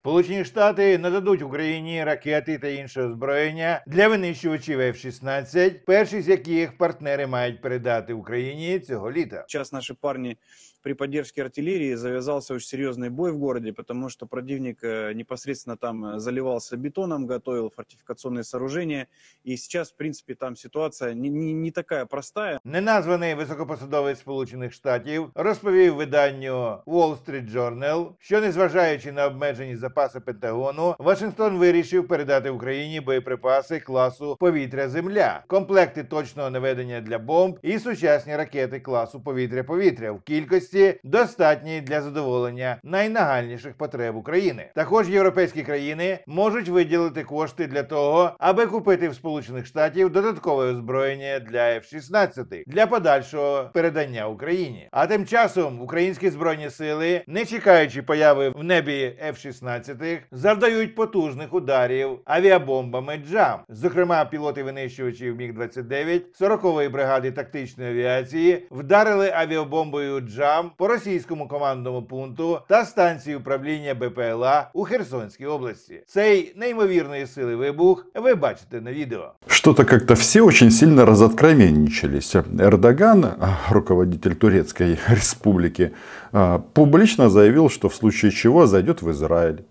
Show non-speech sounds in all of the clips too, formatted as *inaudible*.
Сполучені Штати нададуть Україні ракети та інше озброєння для винищувачів F-16, перші з яких партнери мають передати Україні цього літа. час наші парні при поддержке артиллерии завязался очень серьезный бой в городе, потому что противник э, непосредственно там э, заливался бетоном, готовил фортификационные сооружения. И сейчас, в принципе, там ситуация не, не, не такая простая. Неназваний високопосадовий Сполучених Штатів розповів виданню Wall Street Journal, що незважаючи на обмежені запаси Пентагону, Вашингтон вирішив передати Україні боєприпаси класу повітря-земля, комплекти точного наведення для бомб і сучасні ракети класу повітря-повітря в кількості. кількості достатній для задоволення найнагальніших потреб України. Також європейські країни можуть виділити кошти для того, аби купити в Сполучених Штатів додаткове озброєння для F-16 для подальшого передання Україні. А тим часом українські збройні сили, не чекаючи появи в небі F-16, завдають потужних ударів авіабомбами джам, зокрема, пілоти винищувачів Міг 29 40-ї бригади тактичної авіації вдарили авіабомбою джам. військам по російському командному пункту та станції управління БПЛА у Херсонській області. Цей неймовірної сили вибух ви бачите на відео. Что-то как-то все очень сильно разоткровенничались. Эрдоган, руководитель Турецкой *laughs* республики, а, публично заявил, что в случае чего зайдет в Израиль.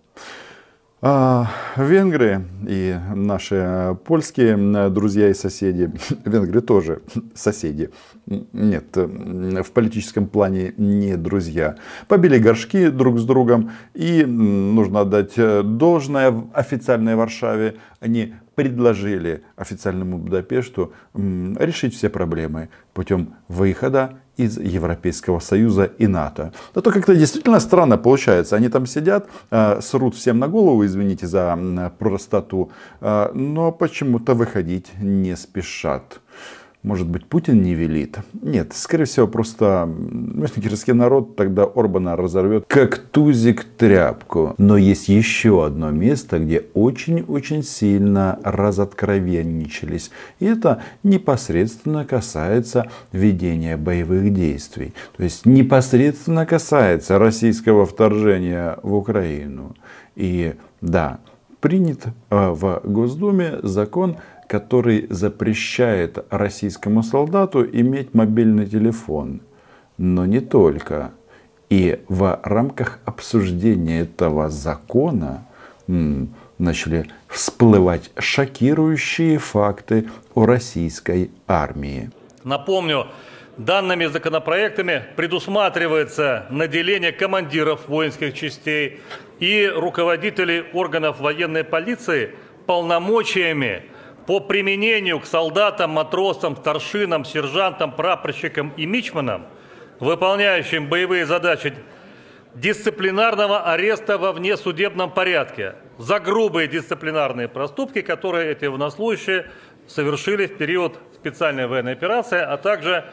А, венгры и наши польские э, друзья и соседи, *laughs* венгры тоже *laughs* соседи, нет, э, в политическом плане не друзья, побили горшки друг с другом и, нужно отдать э, должное, в официальной Варшаве они предложили официальному Будапешту решить все проблемы путем выхода из Европейского Союза и НАТО. А то как-то действительно странно получается. Они там сидят, э, срут всем на голову, извините за простоту, э, но почему-то выходить не спешат. Может быть, Путин не велит? Нет, скорее всего, просто киргизский народ тогда Орбана разорвет как тузик тряпку. Но есть еще одно место, где очень-очень сильно разоткровенничались. И это непосредственно касается ведения боевых действий. То есть непосредственно касается российского вторжения в Украину. И да, принят а, в Госдуме закон, который запрещает российскому солдату иметь мобильный телефон. Но не только. И в рамках обсуждения этого закона начали всплывать шокирующие факты о российской армии. Напомню, Данными законопроектами предусматривается наделение командиров воинских частей и руководителей органов военной полиции полномочиями по применению к солдатам, матросам, старшинам, сержантам, прапорщикам и мичманам, выполняющим боевые задачи дисциплинарного ареста во внесудебном порядке за грубые дисциплинарные проступки, которые эти военнослужащие совершили в период специальной военной операции, а также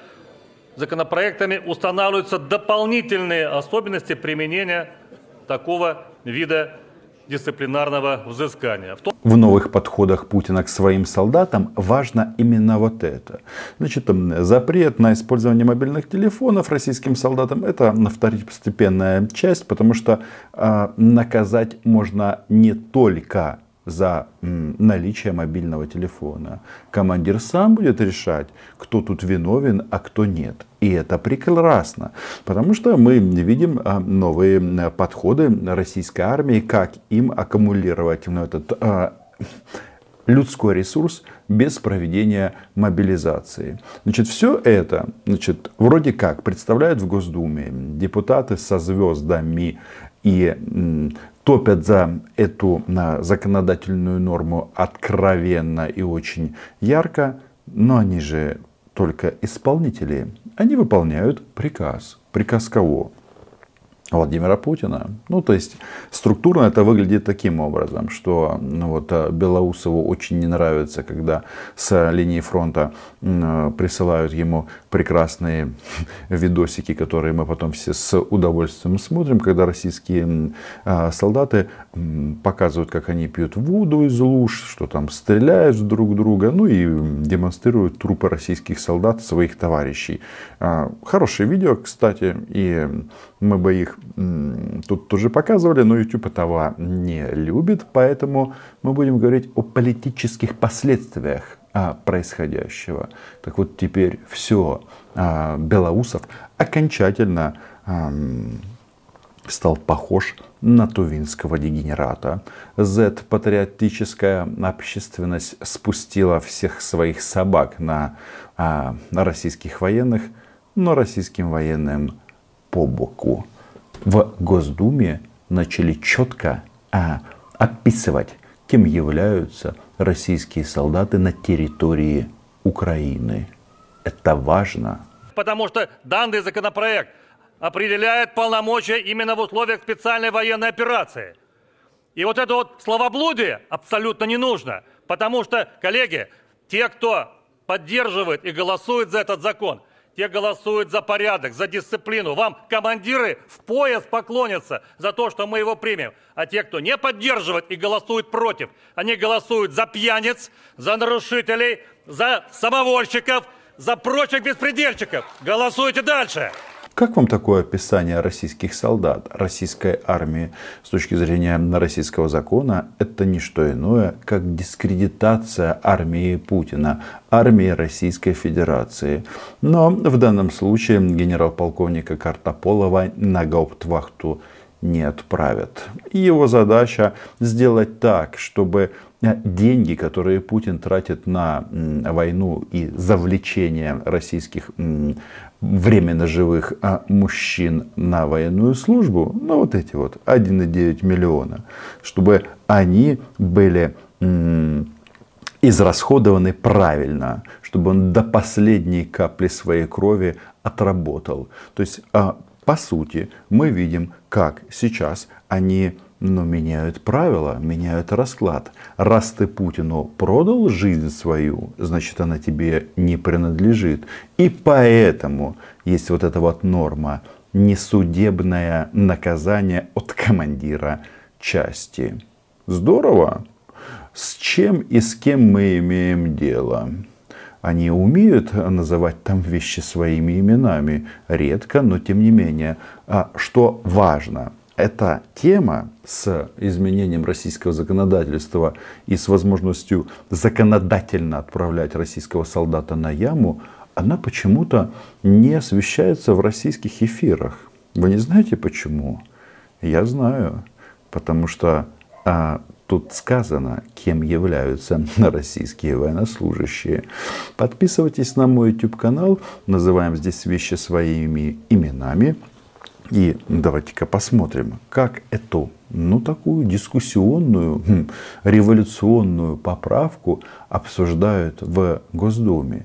законопроектами устанавливаются дополнительные особенности применения такого вида дисциплинарного взыскания. В, том... в новых подходах Путина к своим солдатам важно именно вот это. Значит, запрет на использование мобильных телефонов российским солдатам это на второстепенная часть, потому что э, наказать можно не только за наличие мобильного телефона. Командир сам будет решать, кто тут виновен, а кто нет. И это прекрасно, потому что мы видим а, новые подходы российской армии, как им аккумулировать ну, этот а, людской ресурс без проведения мобилизации. Значит, все это, значит, вроде как представляют в Госдуме депутаты со звездами и топят за эту законодательную норму откровенно и очень ярко, но они же только исполнители. Они выполняют приказ. Приказ кого? Владимира Путина. Ну, то есть, структурно это выглядит таким образом, что ну, вот, э, Белоусову очень не нравится, когда с линии фронта э, присылают ему прекрасные *laughs* видосики, которые мы потом все с удовольствием смотрим, когда российские э, солдаты э, показывают, как они пьют воду из луж, что там стреляют друг друга, ну и демонстрируют трупы российских солдат, своих товарищей. А, хорошее видео, кстати, и мы бы их тут тоже показывали, но YouTube этого не любит, поэтому мы будем говорить о политических последствиях а, происходящего. Так вот теперь все, а, Белоусов окончательно стал похож на тувинского дегенерата. Z-патриотическая общественность спустила всех своих собак на, на российских военных, но российским военным по боку в Госдуме начали четко а, описывать, кем являются российские солдаты на территории Украины. Это важно. Потому что данный законопроект определяет полномочия именно в условиях специальной военной операции. И вот это вот словоблудие абсолютно не нужно. Потому что, коллеги, те, кто поддерживает и голосует за этот закон – те голосуют за порядок, за дисциплину. Вам командиры в пояс поклонятся за то, что мы его примем. А те, кто не поддерживает и голосует против, они голосуют за пьяниц, за нарушителей, за самовольщиков, за прочих беспредельщиков. Голосуйте дальше! Как вам такое описание российских солдат, российской армии с точки зрения российского закона? Это не что иное, как дискредитация армии Путина, армии Российской Федерации. Но в данном случае генерал-полковника Картополова на гауптвахту не отправят. Его задача сделать так, чтобы деньги, которые Путин тратит на войну и завлечение российских временно живых а, мужчин на военную службу, ну вот эти вот 1,9 миллиона, чтобы они были израсходованы правильно, чтобы он до последней капли своей крови отработал. То есть, а, по сути, мы видим, как сейчас они но меняют правила, меняют расклад. Раз ты Путину продал жизнь свою, значит она тебе не принадлежит. И поэтому есть вот эта вот норма несудебное наказание от командира части. Здорово. С чем и с кем мы имеем дело? Они умеют называть там вещи своими именами. Редко, но тем не менее. А что важно – эта тема с изменением российского законодательства и с возможностью законодательно отправлять российского солдата на яму, она почему-то не освещается в российских эфирах. Вы не знаете почему? Я знаю, потому что а, тут сказано, кем являются *laughs* российские военнослужащие. Подписывайтесь на мой YouTube канал, называем здесь вещи своими именами. И давайте-ка посмотрим, как эту, ну такую дискуссионную, хм, революционную поправку обсуждают в Госдуме.